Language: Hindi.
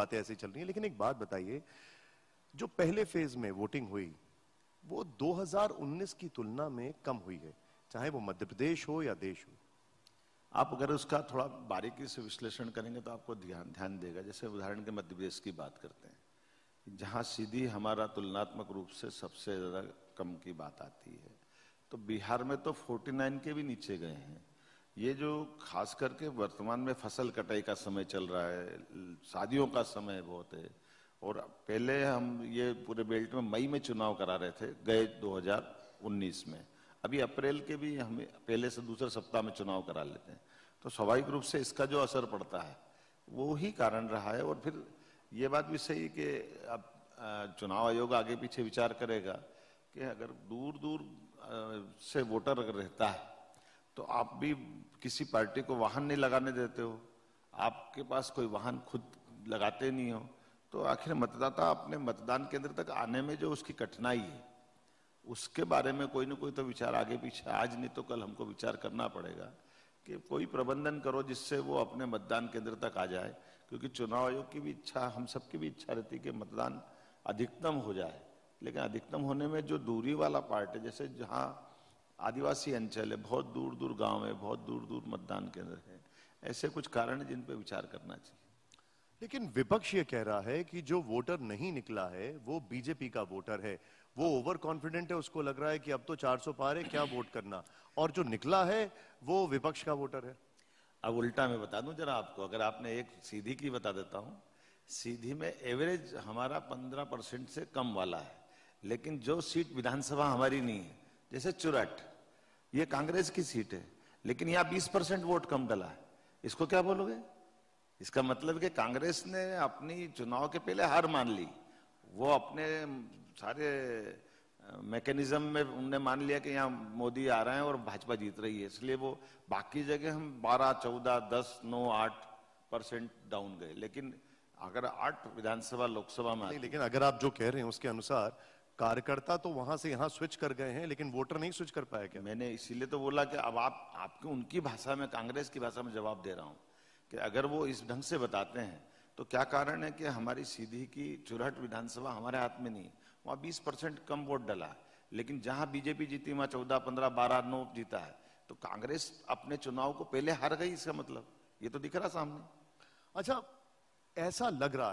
बातें ऐसी चल रही हैं लेकिन एक बात बताइए जो पहले फेज में वोटिंग हुई वो 2019 की तुलना में कम हुई है चाहे वो मध्य प्रदेश हो या देश हो आप अगर उसका थोड़ा बारीकी से विश्लेषण करेंगे तो आपको ध्यान ध्यान देगा जैसे उदाहरण के मध्य प्रदेश की बात करते हैं जहाँ सीधी हमारा तुलनात्मक रूप से सबसे ज़्यादा कम की बात आती है तो बिहार में तो 49 के भी नीचे गए हैं ये जो खास करके वर्तमान में फसल कटाई का समय चल रहा है शादियों का समय बहुत है और पहले हम ये पूरे बेल्ट में मई में चुनाव करा रहे थे गए 2019 में अभी अप्रैल के भी हम पहले से दूसरे सप्ताह में चुनाव करा लेते हैं तो स्वाभाविक रूप से इसका जो असर पड़ता है वो ही कारण रहा है और फिर ये बात भी सही कि अब चुनाव आयोग आगे पीछे विचार करेगा कि अगर दूर दूर से वोटर अगर रहता है तो आप भी किसी पार्टी को वाहन नहीं लगाने देते हो आपके पास कोई वाहन खुद लगाते नहीं हो तो आखिर मतदाता अपने मतदान केंद्र तक आने में जो उसकी कठिनाई है उसके बारे में कोई ना कोई तो विचार आगे पीछे आज नहीं तो कल हमको विचार करना पड़ेगा कि कोई प्रबंधन करो जिससे वो अपने मतदान केंद्र तक आ जाए क्योंकि चुनाव आयोग की भी इच्छा हम सबकी भी इच्छा रहती है कि मतदान अधिकतम हो जाए लेकिन अधिकतम होने में जो दूरी वाला पार्ट है जैसे जहाँ आदिवासी अंचल है बहुत दूर दूर गांव है बहुत दूर दूर मतदान केंद्र है ऐसे कुछ कारण जिन पे विचार करना चाहिए लेकिन विपक्ष ये कह रहा है कि जो वोटर नहीं निकला है वो बीजेपी का वोटर है वो ओवर कॉन्फिडेंट है उसको लग रहा है कि अब तो 400 पार है क्या वोट करना और जो निकला है वो विपक्ष का वोटर है अब उल्टा मैं बता दूं जरा आपको अगर आपने एक सीधी की बता देता हूं सीधी में एवरेज हमारा 15 परसेंट से कम वाला है लेकिन जो सीट विधानसभा हमारी नहीं है जैसे चुरट ये कांग्रेस की सीट है लेकिन यहां 20 परसेंट वोट कम डला है इसको क्या बोलोगे इसका मतलब कि कांग्रेस ने अपनी चुनाव के पहले हार मान ली वो अपने सारे मैकेनिज्म में उनने मान लिया कि यहाँ मोदी आ रहे हैं और भाजपा जीत रही है इसलिए वो बाकी जगह हम 12, 14, 10, 9, 8 परसेंट डाउन गए लेकिन अगर आठ विधानसभा लोकसभा में लेकिन अगर आप जो कह रहे हैं उसके अनुसार कार्यकर्ता तो वहां से यहाँ स्विच कर गए हैं लेकिन वोटर नहीं स्विच कर पाए क्या मैंने इसीलिए तो बोला कि अब आप आपके उनकी भाषा में कांग्रेस की भाषा में जवाब दे रहा हूँ कि अगर वो इस ढंग से बताते हैं तो क्या कारण है कि हमारी सीधी की चुरहट विधानसभा हमारे हाथ में नहीं वहाँ बीस कम वोट डला है लेकिन जहाँ बीजेपी जीती वहाँ चौदह पंद्रह बारह नौ जीता है तो कांग्रेस अपने चुनाव को पहले हार गई इसका मतलब ये तो दिख रहा सामने अच्छा ऐसा लग रहा